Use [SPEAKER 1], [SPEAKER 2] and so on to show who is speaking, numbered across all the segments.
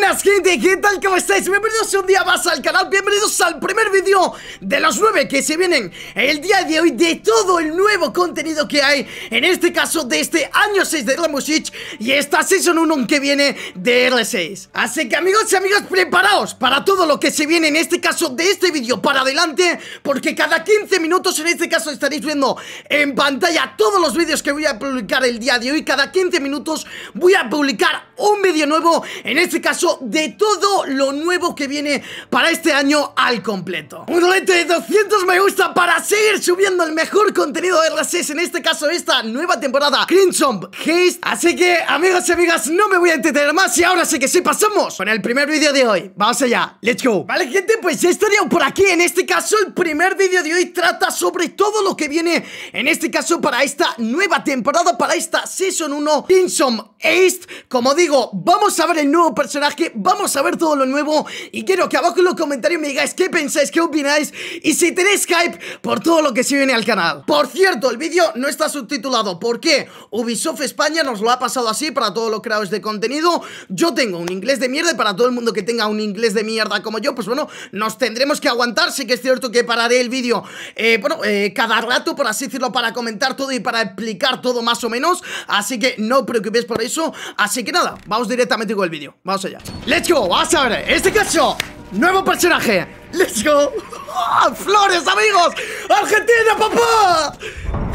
[SPEAKER 1] buenas gente, ¿qué tal? ¿Cómo estáis? Bienvenidos un día más al canal, bienvenidos al primer vídeo de los 9 que se vienen el día de hoy de todo el nuevo contenido que hay, en este caso de este año 6 de Ramusich y esta Season 1 que viene de R6. Así que amigos y amigas, preparaos para todo lo que se viene en este caso de este vídeo para adelante, porque cada 15 minutos en este caso estaréis viendo en pantalla todos los vídeos que voy a publicar el día de hoy, cada 15 minutos voy a publicar un vídeo nuevo, en este caso de todo lo nuevo que viene para este año al completo. Un reto de 200 me gusta para seguir subiendo el mejor contenido de RSS, en este caso esta nueva temporada Crimson Haste. Así que, amigos y amigas, no me voy a entretener más y ahora sí que sí pasamos con el primer vídeo de hoy. Vamos allá, let's go. Vale, gente, pues ya estaría por aquí. En este caso, el primer vídeo de hoy trata sobre todo lo que viene, en este caso, para esta nueva temporada, para esta Season 1 Crimson East, Como digo, vamos a ver el nuevo personaje, vamos a ver todo lo nuevo y quiero que abajo en los comentarios me digáis qué pensáis, qué opináis y si tenéis Skype por todo lo que se viene al canal. Por cierto, el vídeo no está subtitulado. ¿Por qué? Ubisoft España nos lo ha pasado así para todos los creadores de contenido. Yo tengo un inglés de mierda y para todo el mundo que tenga un inglés de mierda como yo, pues bueno, nos tendremos que aguantar. Sí que es cierto que pararé el vídeo, eh, bueno, eh, cada rato, por así decirlo, para comentar todo y para explicar todo más o menos. Así que no os preocupéis por eso eso. Así que nada, vamos directamente con el vídeo. Vamos allá. ¡Let's go! Vamos a ver, en este caso, nuevo personaje. ¡Let's go! ¡Oh! ¡Flores, amigos! ¡Argentina, papá!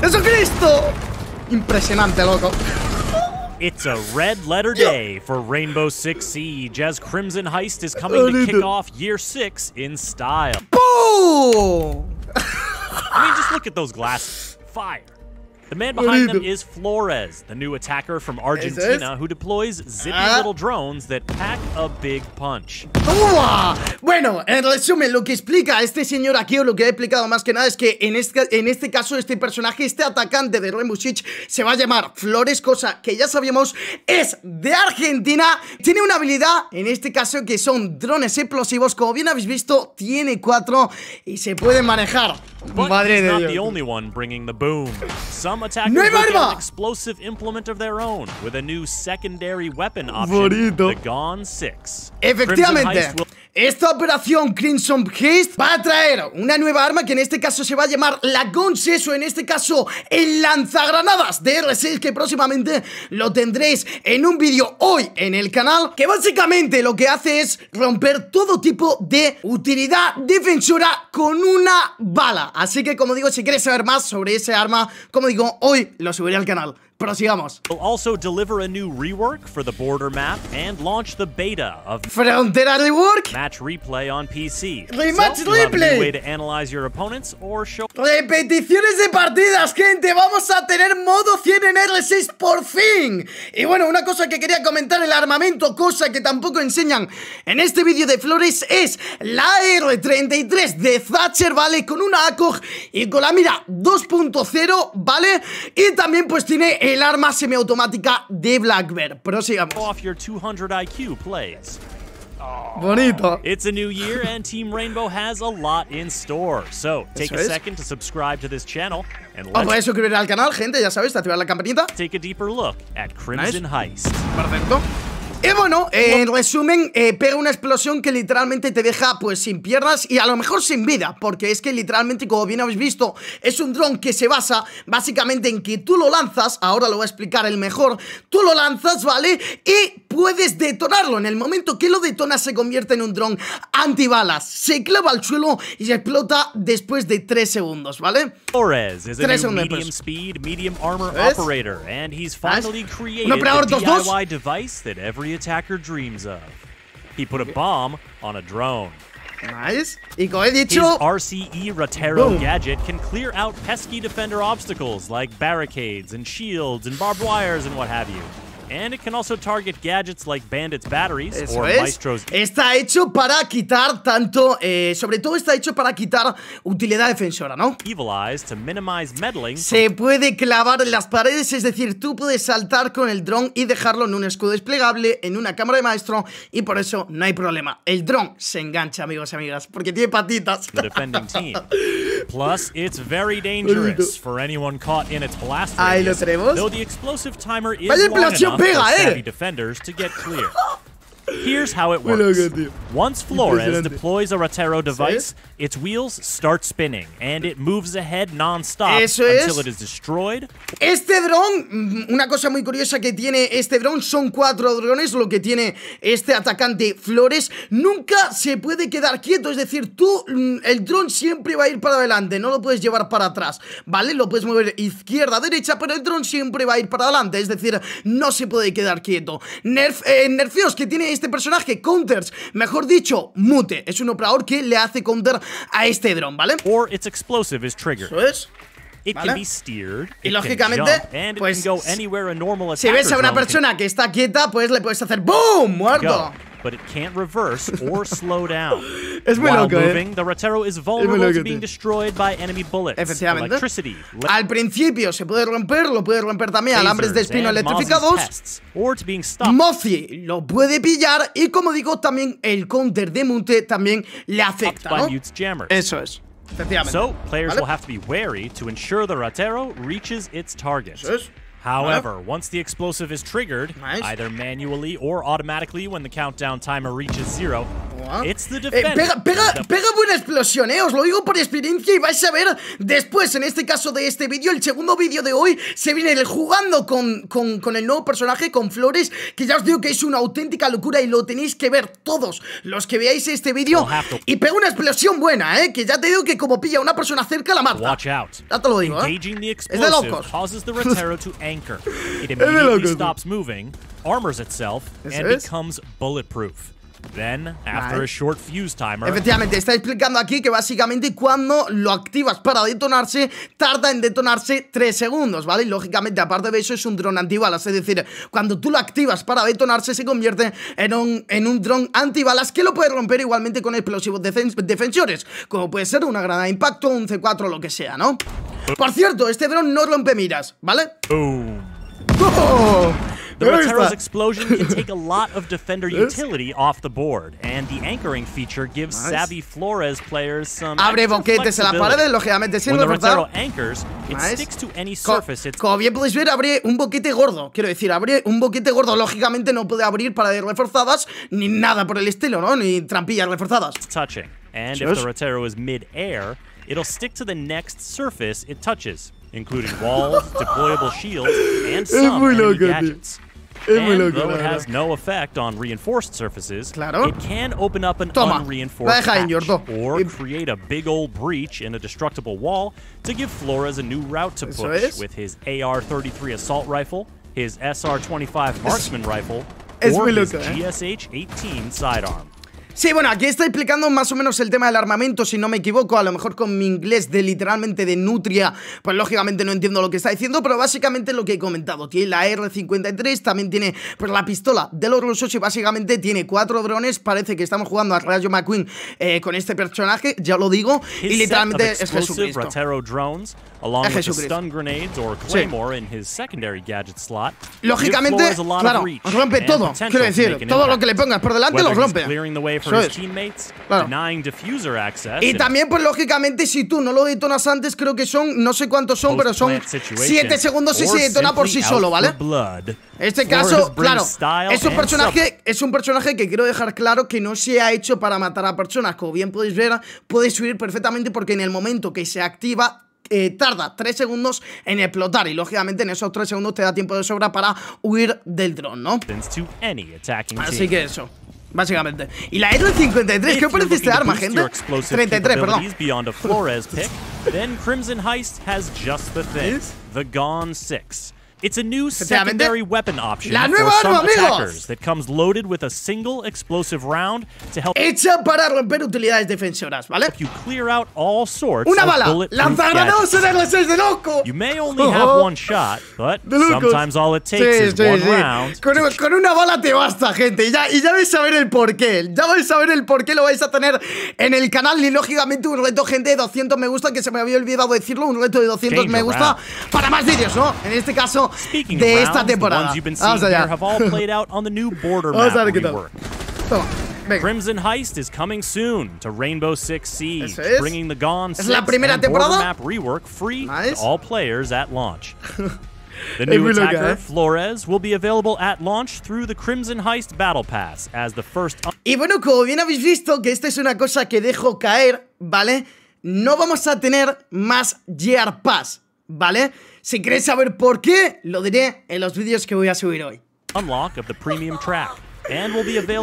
[SPEAKER 1] ¡Jesucristo! Impresionante, loco.
[SPEAKER 2] It's a red letter day for Rainbow Six Siege as Crimson Heist is coming to kick off year six in style.
[SPEAKER 1] Boom!
[SPEAKER 2] I mean, just look at those glasses. Fire. The man behind them is Flores, the new attacker from Argentina deploys zippy ah. little drones that pack a big punch.
[SPEAKER 1] Bueno, en resumen, lo que explica este señor aquí, o lo que ha explicado más que nada, es que en este, en este caso, este personaje, este atacante de Rainbow se va a llamar Flores, cosa que ya sabíamos es de Argentina. Tiene una habilidad, en este caso, que son drones explosivos. Como bien habéis visto, tiene cuatro y se pueden manejar.
[SPEAKER 2] attackers with an explosive implement of their own with a new secondary weapon option, Vorido. the Gone
[SPEAKER 1] 6. Efectivamente. Esta operación Crimson Heist va a traer una nueva arma que en este caso se va a llamar la Gonses o en este caso el lanzagranadas de R6 que próximamente lo tendréis en un vídeo hoy en el canal que básicamente lo que hace es romper todo tipo de utilidad defensora con una bala. Así que como digo, si queréis saber más sobre ese arma, como digo, hoy lo subiré al canal. Prosigamos. We'll also deliver a rework
[SPEAKER 2] Frontera rework match replay on PC. Rematch replay.
[SPEAKER 1] Repeticiones de partidas, gente. Vamos a tener modo 100 en R6 por fin. Y bueno, una cosa que quería comentar el armamento, cosa que tampoco enseñan en este vídeo de Flores es la R33 de Thatcher, ¿vale? Con una ACOG y con la mira 2.0, ¿vale? Y también pues tiene el arma semiautomática de Black Bear. Prosigamos. Off your 200 IQ plays.
[SPEAKER 2] Bonito. It's a new year and Team Rainbow has a lot in store. So, take a second to subscribe to this channel and let's Vamos a
[SPEAKER 1] suscribir al canal, gente, ya sabes, activar la
[SPEAKER 2] campanita. Take a deeper look at Crimson Heist. Perfecto.
[SPEAKER 1] Y eh, bueno, eh, en resumen, eh, pega una explosión que literalmente te deja pues sin piernas y a lo mejor sin vida, porque es que literalmente, como bien habéis visto, es un dron que se basa básicamente en que tú lo lanzas, ahora lo voy a explicar el mejor, tú lo lanzas, ¿vale? Y puedes detonarlo, en el momento que lo detonas se convierte en un dron antibalas, se clava al suelo y se explota después de tres segundos, ¿vale?
[SPEAKER 2] Torres segundos medium speed, medium armor operator, attacker dreams of. He put a bomb on a drone. Nice. His RCE Rotero Boom. gadget can clear out pesky defender obstacles like barricades and shields and barbed wires and what have you. And it can also target gadgets like Bandit's batteries Eso or Maestro's...
[SPEAKER 1] Está hecho para quitar tanto, eh, sobre todo está hecho para quitar utilidad defensora, ¿no? Se puede clavar en las paredes, es decir, tú puedes saltar con el dron y dejarlo en un escudo desplegable, en una cámara de maestro, y por eso no hay problema. El dron se engancha, amigos y amigas, porque tiene patitas. Plus, it's very dangerous for anyone caught in its blast radius, Ahí lo tenemos. Though the
[SPEAKER 2] explosive timer is long enough for pega, eh. defenders to get clear. Here's how it works. Once Flores deploys a device, its wheels start
[SPEAKER 1] spinning, and it moves ahead until es. it is destroyed. Este dron, mm, una cosa muy curiosa que tiene este dron, son cuatro drones, lo que tiene este atacante Flores. Nunca se puede quedar quieto, es decir, tú, mm, el dron siempre va a ir para adelante, no lo puedes llevar para atrás, ¿vale? Lo puedes mover izquierda, derecha, pero el dron siempre va a ir para adelante, es decir, no se puede quedar quieto. Nerf, eh, nerfeos que tiene este este personaje counters, mejor dicho, mute. Es un operador que le hace counter a este dron, ¿vale? es.
[SPEAKER 2] Y lógicamente,
[SPEAKER 1] pues si
[SPEAKER 2] ves a una persona
[SPEAKER 1] que está quieta, pues le puedes hacer ¡BOOM! ¡Muerto!
[SPEAKER 2] but it can't reverse or slow down. Es muy While loco, ¿eh? moving, eh. the Rotero is vulnerable to being destroyed by enemy bullets, Efectivamente. electricity.
[SPEAKER 1] Al principio se puede romper, lo puede romper también alambres de espino electrificados. Mozi lo puede pillar y como digo, también el counter de Munte también le afecta, ¿no? Eso es.
[SPEAKER 2] Efectivamente. So, players ¿Vale? will have to be wary to ensure the Ratero reaches its target. However, ¿Vale? once the explosive is triggered, nice. either manually or automatically when the countdown timer reaches zero, ¿Vale? it's the defender. Eh, pega, pega,
[SPEAKER 1] pega buena os lo digo por experiencia y vais a ver después, en este caso de este vídeo, el segundo vídeo de hoy, se viene el jugando con, con, el nuevo personaje, con Flores, que ya os digo que es una auténtica locura y lo tenéis que ver todos los que veáis este vídeo. Y pega una explosión buena, ¿eh? Que ya te digo que como pilla a una persona cerca, la mata. Ya te lo digo, ¿eh? Es de locos.
[SPEAKER 2] es de locos. Stops moving, armors itself, and becomes bulletproof. Efectivamente,
[SPEAKER 1] está explicando aquí que básicamente cuando lo activas para detonarse, tarda en detonarse 3 segundos, ¿vale? Y lógicamente, aparte de eso, es un dron antibalas, es decir, cuando tú lo activas para detonarse, se convierte en un, en un dron antibalas que lo puede romper igualmente con explosivos defensores, como puede ser una granada de impacto, un C4 lo que sea, ¿no? Por cierto, este dron no rompe miras, ¿vale? ¡Oh! The Where explosion can take
[SPEAKER 2] a lot of defender this? utility off the board, and the anchoring feature gives nice. savvy Flores players some Abre boquetes en la pared, lógicamente sirve, ¿verdad? Anchors, it nice. sticks to any surface.
[SPEAKER 1] Co como bien podéis ver, abre un boquete gordo. Quiero decir, abre un boquete gordo. Lógicamente no puede abrir para de reforzadas ni nada por el estilo, ¿no? Ni trampillas reforzadas. Touching.
[SPEAKER 2] And Cheers. if the Rotero is mid-air, it'll stick to the next surface it touches. including walls, deployable shields, and some enemy gadgets.
[SPEAKER 1] And though it has
[SPEAKER 2] no effect on reinforced surfaces, claro. it can open up an Toma. unreinforced or eh. create a big old breach in a destructible wall to give Flores a new route to push es? with his AR-33 assault rifle, his SR-25 marksman es, rifle, es or his eh. GSH-18 sidearm.
[SPEAKER 1] Sí, bueno, aquí está explicando más o menos el tema del armamento, si no me equivoco, a lo mejor con mi inglés de literalmente de nutria, pues lógicamente no entiendo lo que está diciendo, pero básicamente lo que he comentado, tiene la R53, también tiene pues, la pistola de los rusos y básicamente tiene cuatro drones, parece que estamos jugando a Rayo McQueen eh, con este personaje, ya lo digo, y literalmente es Jesucristo. es
[SPEAKER 2] Jesucristo. Lógicamente, claro, rompe todo, quiero decir, todo lo que le
[SPEAKER 1] pongas por delante lo rompe. Y también, pues lógicamente, si tú no lo detonas antes, creo que son, no sé cuántos son, pero son 7 segundos y se detona por sí solo, ¿vale? En este caso, claro, es un personaje, es un personaje que quiero dejar claro que no se ha hecho para matar a personas. Como bien podéis ver, puede subir perfectamente porque en el momento que se activa eh, tarda 3 segundos en explotar y lógicamente en esos 3 segundos te da tiempo de sobra para huir del dron, ¿no? Así que eso básicamente. Y la R53, ¿qué parece este arma, gente? 33, perdón.
[SPEAKER 2] Then Crimson Heist has just the thing, the Gone 6. Es una new secondary weapon option nueva for some amigos. that comes loaded with a single explosive round to help Hecha para romper utilidades defensoras, ¿vale? you clear out all sorts Una bala. Lanzagranadas en el 6 de
[SPEAKER 1] loco. You may only have one
[SPEAKER 2] shot, but sometimes all it takes is one round.
[SPEAKER 1] Con, una bala te basta, gente. Y ya, vais a ver el porqué. Ya vais a ver el porqué. Lo vais a tener en el canal. Y lógicamente un reto, gente, de 200 me gusta. Que se me había olvidado decirlo. Un reto de 200 me gusta para más vídeos, ¿no? En este caso, Speaking de esta rounds, temporada. The ones you've been seeing here, have all played out on the new border map rework.
[SPEAKER 2] Toma. Crimson Heist is coming soon to Rainbow Six Siege, es. bringing the Gone 6 and temporada? border map rework free nice. to all players at launch. The new attacker, ¿eh? Flores, will be available at launch through the Crimson Heist Battle Pass as the first...
[SPEAKER 1] Y bueno, como bien habéis visto, que esta es una cosa que dejo caer, ¿vale? No vamos a tener más Gear Pass, ¿vale? Si queréis saber por qué, lo diré en los vídeos que voy a subir hoy.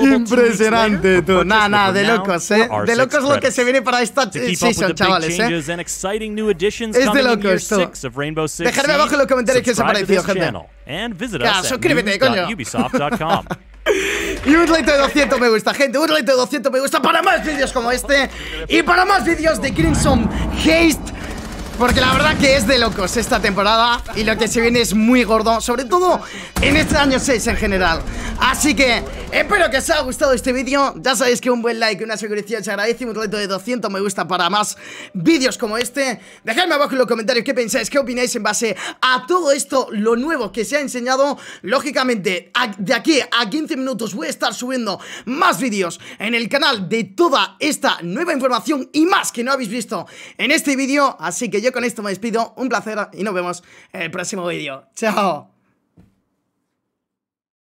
[SPEAKER 1] Impresionante, tú. Nada, nada, de locos, ¿eh? De locos lo que se viene para esta season, chavales, ¿eh? Es
[SPEAKER 2] de locos tú Dejadme abajo en los comentarios qué os ha parecido, gente. Ya, suscríbete, coño.
[SPEAKER 1] y un like de 200 me gusta, gente. Un like de 200 me gusta para más vídeos como este y para más vídeos de Crimson Haste porque la verdad que es de locos esta temporada y lo que se viene es muy gordo, sobre todo en este año 6 en general. Así que espero que os haya gustado este vídeo, ya sabéis que un buen like, una suscripción se agradece un reto de 200 me gusta para más vídeos como este. Dejadme abajo en los comentarios qué pensáis, qué opináis en base a todo esto, lo nuevo que se ha enseñado. Lógicamente, de aquí a 15 minutos voy a estar subiendo más vídeos en el canal de toda esta nueva información y más que no habéis visto en este vídeo, así que yo con esto me despido, un placer y nos vemos en el próximo vídeo. ¡Chao!